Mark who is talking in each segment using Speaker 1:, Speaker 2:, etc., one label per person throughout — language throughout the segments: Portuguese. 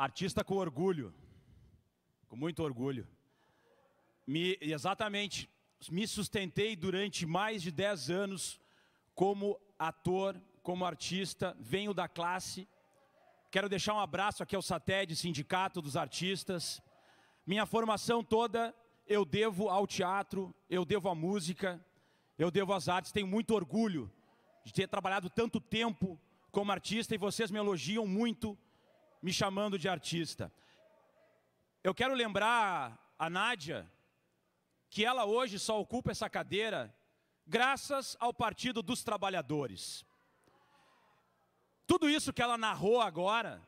Speaker 1: Artista com orgulho, com muito orgulho. Me, exatamente, me sustentei durante mais de 10 anos como ator, como artista, venho da classe. Quero deixar um abraço aqui ao SATED, Sindicato dos Artistas. Minha formação toda eu devo ao teatro, eu devo à música, eu devo às artes. Tenho muito orgulho de ter trabalhado tanto tempo como artista e vocês me elogiam muito me chamando de artista. Eu quero lembrar a Nádia que ela hoje só ocupa essa cadeira graças ao Partido dos Trabalhadores. Tudo isso que ela narrou agora,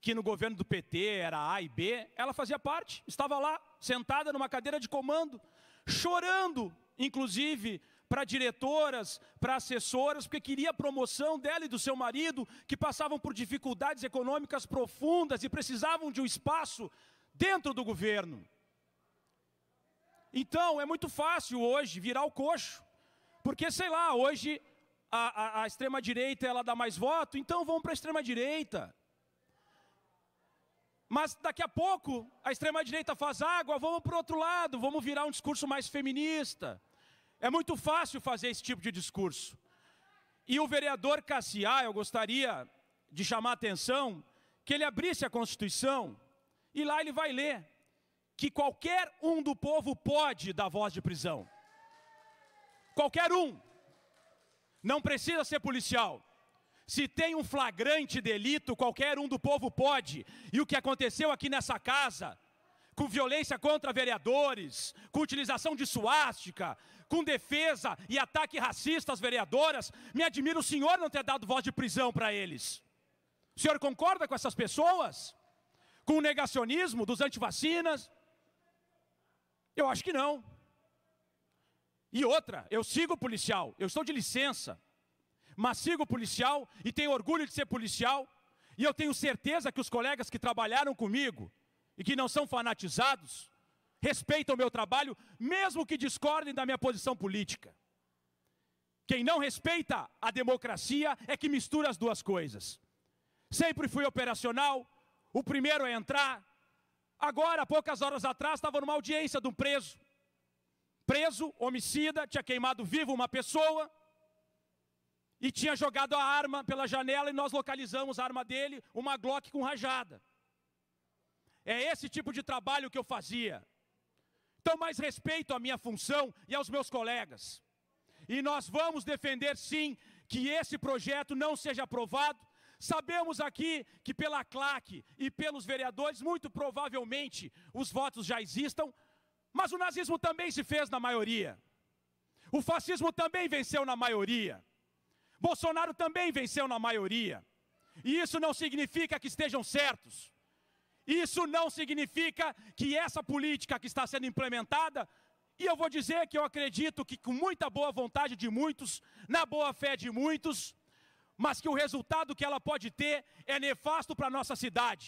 Speaker 1: que no governo do PT era A e B, ela fazia parte, estava lá, sentada numa cadeira de comando, chorando, inclusive, para diretoras, para assessoras, porque queria a promoção dela e do seu marido, que passavam por dificuldades econômicas profundas e precisavam de um espaço dentro do governo. Então, é muito fácil hoje virar o coxo, porque sei lá, hoje a, a, a extrema-direita ela dá mais voto, então vamos para a extrema-direita. Mas daqui a pouco a extrema-direita faz água, vamos para o outro lado, vamos virar um discurso mais feminista. É muito fácil fazer esse tipo de discurso. E o vereador Cassiá, eu gostaria de chamar a atenção que ele abrisse a Constituição e lá ele vai ler que qualquer um do povo pode dar voz de prisão. Qualquer um. Não precisa ser policial. Se tem um flagrante delito, qualquer um do povo pode. E o que aconteceu aqui nessa casa com violência contra vereadores, com utilização de suástica, com defesa e ataque racista às vereadoras, me admira o senhor não ter dado voz de prisão para eles. O senhor concorda com essas pessoas? Com o negacionismo dos antivacinas? Eu acho que não. E outra, eu sigo o policial, eu estou de licença, mas sigo o policial e tenho orgulho de ser policial, e eu tenho certeza que os colegas que trabalharam comigo, e que não são fanatizados, respeitam o meu trabalho, mesmo que discordem da minha posição política. Quem não respeita a democracia é que mistura as duas coisas. Sempre fui operacional, o primeiro a entrar. Agora, poucas horas atrás, estava numa audiência de um preso. Preso, homicida, tinha queimado vivo uma pessoa e tinha jogado a arma pela janela e nós localizamos a arma dele, uma Glock com rajada. É esse tipo de trabalho que eu fazia. Então, mais respeito à minha função e aos meus colegas. E nós vamos defender, sim, que esse projeto não seja aprovado. Sabemos aqui que pela CLAC e pelos vereadores, muito provavelmente os votos já existam, mas o nazismo também se fez na maioria. O fascismo também venceu na maioria. Bolsonaro também venceu na maioria. E isso não significa que estejam certos. Isso não significa que essa política que está sendo implementada, e eu vou dizer que eu acredito que com muita boa vontade de muitos, na boa fé de muitos, mas que o resultado que ela pode ter é nefasto para a nossa cidade.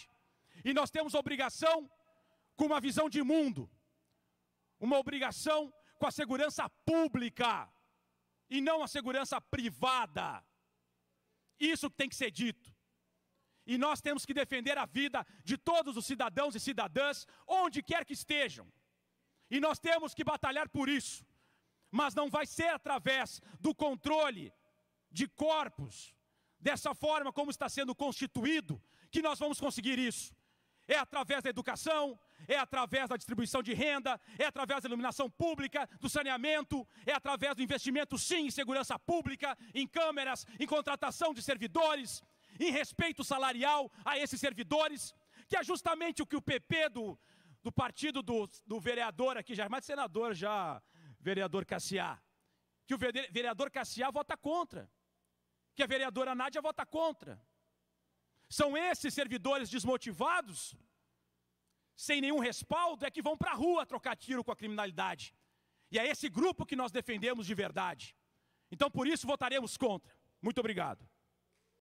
Speaker 1: E nós temos obrigação com uma visão de mundo, uma obrigação com a segurança pública e não a segurança privada. Isso tem que ser dito. E nós temos que defender a vida de todos os cidadãos e cidadãs, onde quer que estejam. E nós temos que batalhar por isso. Mas não vai ser através do controle de corpos, dessa forma como está sendo constituído, que nós vamos conseguir isso. É através da educação, é através da distribuição de renda, é através da iluminação pública, do saneamento, é através do investimento, sim, em segurança pública, em câmeras, em contratação de servidores, em respeito salarial a esses servidores, que é justamente o que o PP do, do partido do, do vereador aqui, já é mais senador, já vereador Cassiá, que o vereador Cassiá vota contra, que a vereadora Nádia vota contra. São esses servidores desmotivados, sem nenhum respaldo, é que vão para a rua trocar tiro com a criminalidade. E é esse grupo que nós defendemos de verdade. Então, por isso, votaremos contra. Muito obrigado.